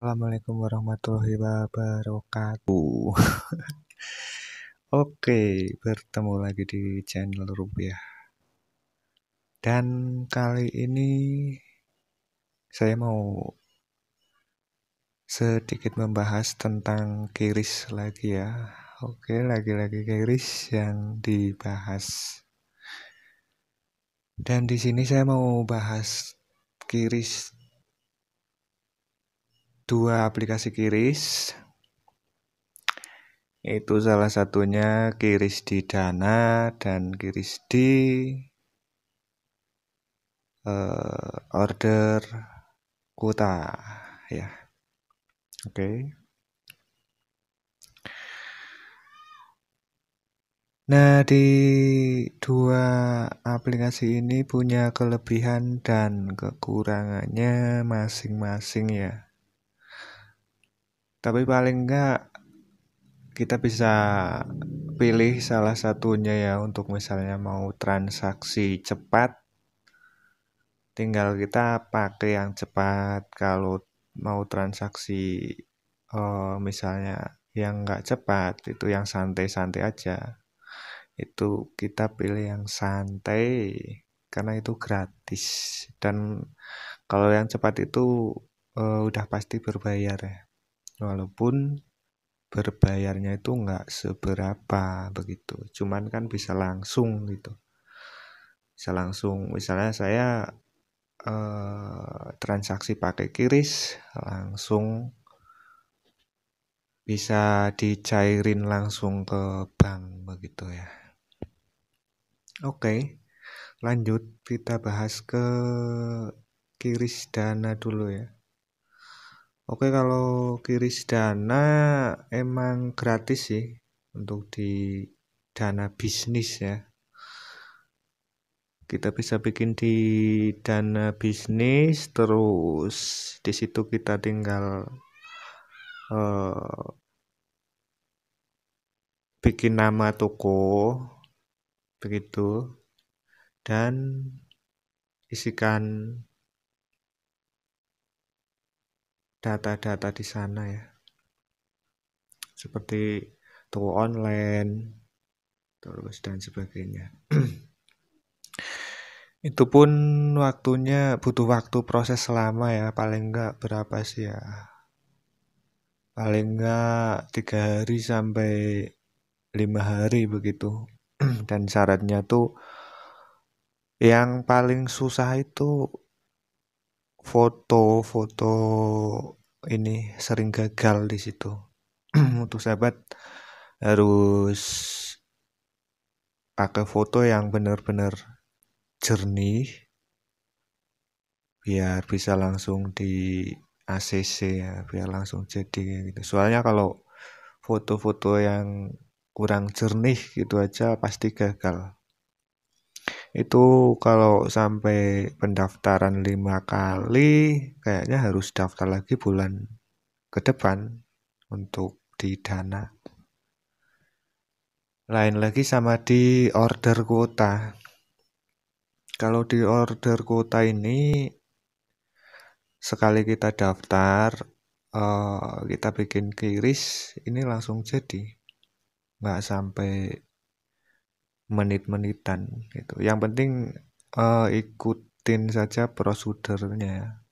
Assalamualaikum warahmatullahi wabarakatuh. Oke, bertemu lagi di channel Rupiah. Dan kali ini saya mau sedikit membahas tentang kiris lagi ya. Oke, lagi-lagi kiris yang dibahas. Dan di sini saya mau bahas kiris dua aplikasi kiris itu salah satunya kiris di Dana dan kiris di uh, order kuota ya oke okay. Nah, di dua aplikasi ini punya kelebihan dan kekurangannya masing-masing ya tapi paling enggak kita bisa pilih salah satunya ya untuk misalnya mau transaksi cepat tinggal kita pakai yang cepat kalau mau transaksi uh, misalnya yang enggak cepat itu yang santai-santai aja itu kita pilih yang santai karena itu gratis dan kalau yang cepat itu uh, udah pasti berbayar ya walaupun berbayarnya itu nggak seberapa begitu cuman kan bisa langsung gitu bisa langsung misalnya saya eh, transaksi pakai kiris langsung bisa dicairin langsung ke bank begitu ya oke lanjut kita bahas ke kiris dana dulu ya Oke kalau kiris dana emang gratis sih untuk di dana bisnis ya kita bisa bikin di dana bisnis terus di situ kita tinggal uh, bikin nama toko begitu dan isikan data-data di sana ya seperti toko online terus dan sebagainya itu pun waktunya butuh waktu proses selama ya paling enggak berapa sih ya paling enggak tiga hari sampai lima hari begitu dan syaratnya tuh yang paling susah itu foto-foto ini sering gagal di situ. Untuk sahabat harus pakai foto yang benar-benar jernih biar bisa langsung di ACC ya, biar langsung jadi gitu. Soalnya kalau foto-foto yang kurang jernih gitu aja pasti gagal itu kalau sampai pendaftaran lima kali kayaknya harus daftar lagi bulan ke depan untuk di dana lain lagi sama di order kuota kalau di order kuota ini sekali kita daftar eh, kita bikin kiris ini langsung jadi nggak sampai menit-menitan gitu. Yang penting uh, ikutin saja prosedurnya.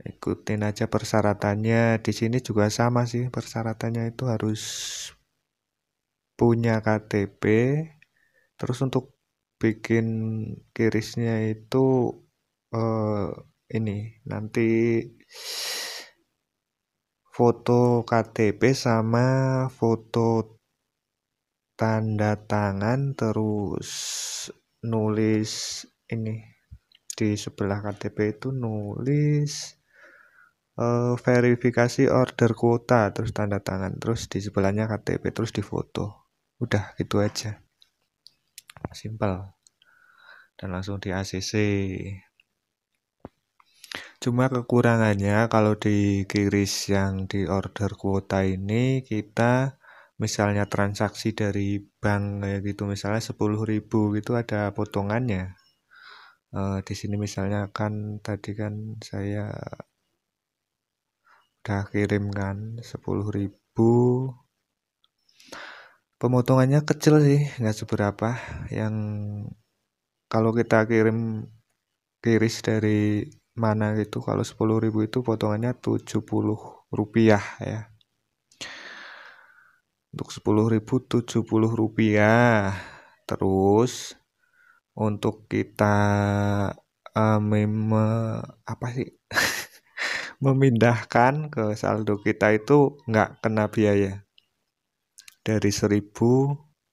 Ikutin aja persyaratannya. Di sini juga sama sih persyaratannya itu harus punya KTP. Terus untuk bikin kirisnya itu uh, ini nanti foto KTP sama foto tanda tangan terus nulis ini di sebelah KTP itu nulis uh, verifikasi order kuota terus tanda tangan terus di sebelahnya KTP terus di foto udah gitu aja simple dan langsung di ACC cuma kekurangannya kalau di kiris yang di order kuota ini kita misalnya transaksi dari bank kayak gitu misalnya 10.000 gitu ada potongannya uh, di sini misalnya kan tadi kan saya udah kirimkan 10.000 pemotongannya kecil sih nggak seberapa yang kalau kita kirim kiris dari mana gitu kalau 10.000 itu potongannya 70 rupiah ya untuk 10.070 rupiah terus untuk kita uh, mem apa sih memindahkan ke saldo kita itu nggak kena biaya dari 1000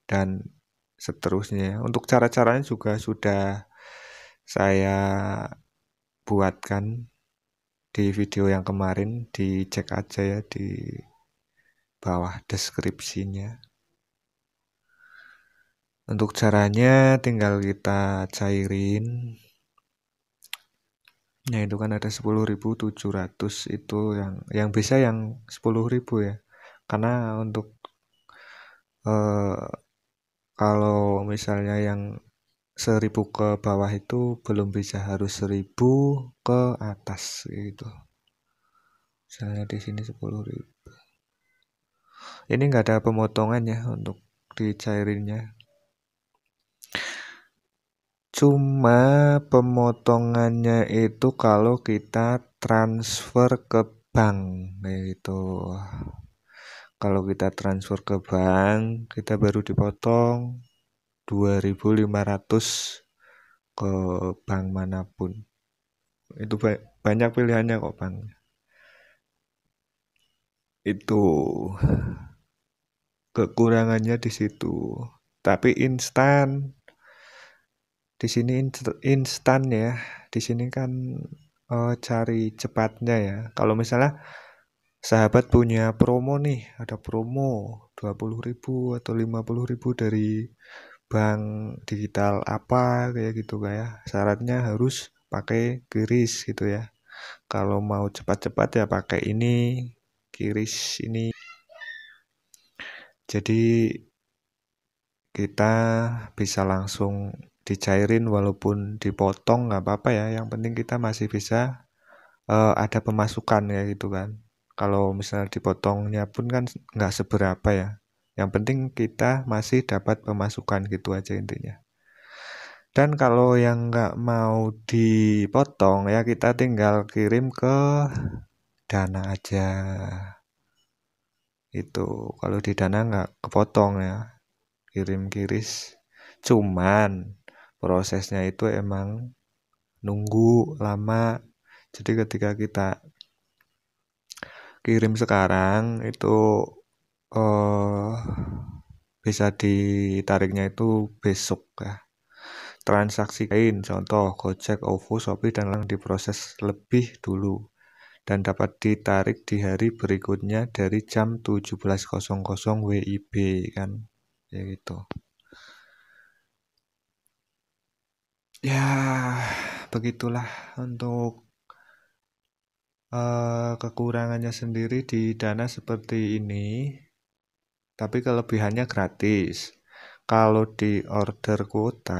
dan seterusnya untuk cara-caranya juga sudah saya buatkan di video yang kemarin dicek aja ya di bawah deskripsinya. Untuk caranya tinggal kita cairin. Nah itu kan ada 10.700 itu yang yang bisa yang 10.000 ya. Karena untuk eh, kalau misalnya yang 1000 ke bawah itu belum bisa harus 1000 ke atas gitu. Misalnya di sini 10.000 ini nggak ada pemotongan ya untuk dicairinnya cuma pemotongannya itu kalau kita transfer ke bank kayak gitu. kalau kita transfer ke bank kita baru dipotong 2500 ke bank manapun itu banyak pilihannya kok bank itu kekurangannya di situ tapi instan di sini instan ya di sini kan uh, cari cepatnya ya kalau misalnya sahabat punya promo nih ada promo 20.000 atau 50.000 dari bank digital apa kayak gitu kayak ya. syaratnya harus pakai geris gitu ya kalau mau cepat-cepat ya pakai ini kiris ini jadi kita bisa langsung dicairin walaupun dipotong nggak apa-apa ya yang penting kita masih bisa uh, ada pemasukan ya gitu kan kalau misalnya dipotongnya pun kan nggak seberapa ya yang penting kita masih dapat pemasukan gitu aja intinya dan kalau yang nggak mau dipotong ya kita tinggal kirim ke dana aja itu kalau di dana nggak kepotong ya kirim kiris cuman prosesnya itu emang nunggu lama jadi ketika kita kirim sekarang itu eh, bisa ditariknya itu besok ya transaksi lain contoh Gojek, OVO, Shopee dan lain diproses lebih dulu dan dapat ditarik di hari berikutnya dari jam 17.00 WIB kan ya gitu ya begitulah untuk uh, kekurangannya sendiri di dana seperti ini tapi kelebihannya gratis kalau di order kuota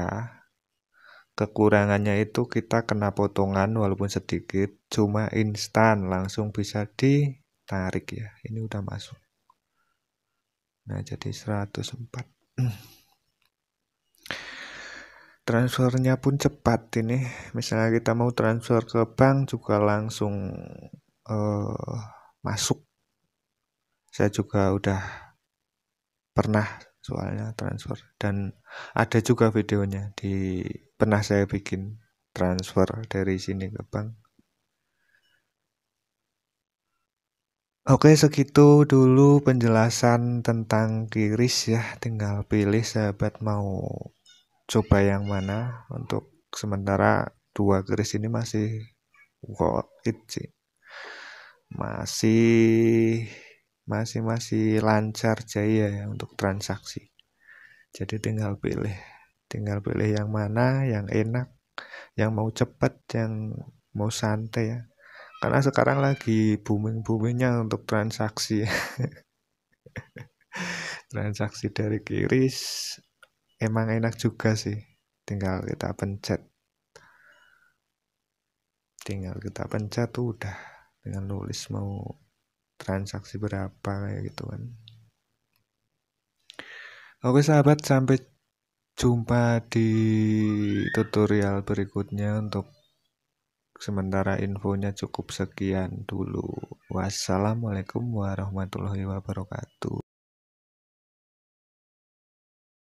Kekurangannya itu kita kena potongan walaupun sedikit, cuma instan langsung bisa ditarik ya. Ini udah masuk. Nah, jadi 104. Transfernya pun cepat ini. Misalnya kita mau transfer ke bank juga langsung uh, masuk. Saya juga udah pernah soalnya transfer dan ada juga videonya di pernah saya bikin transfer dari sini ke bank. Oke, segitu dulu penjelasan tentang kiris ya. Tinggal pilih sahabat mau coba yang mana. Untuk sementara dua kiris ini masih worth it sih. Masih masih masih lancar jaya ya untuk transaksi. Jadi tinggal pilih tinggal pilih yang mana yang enak yang mau cepat yang mau santai ya karena sekarang lagi booming boomingnya untuk transaksi transaksi dari kiris emang enak juga sih tinggal kita pencet tinggal kita pencet tuh udah dengan nulis mau transaksi berapa kayak gitu kan oke sahabat sampai jumpa di tutorial berikutnya untuk sementara infonya cukup sekian dulu wassalamualaikum warahmatullahi wabarakatuh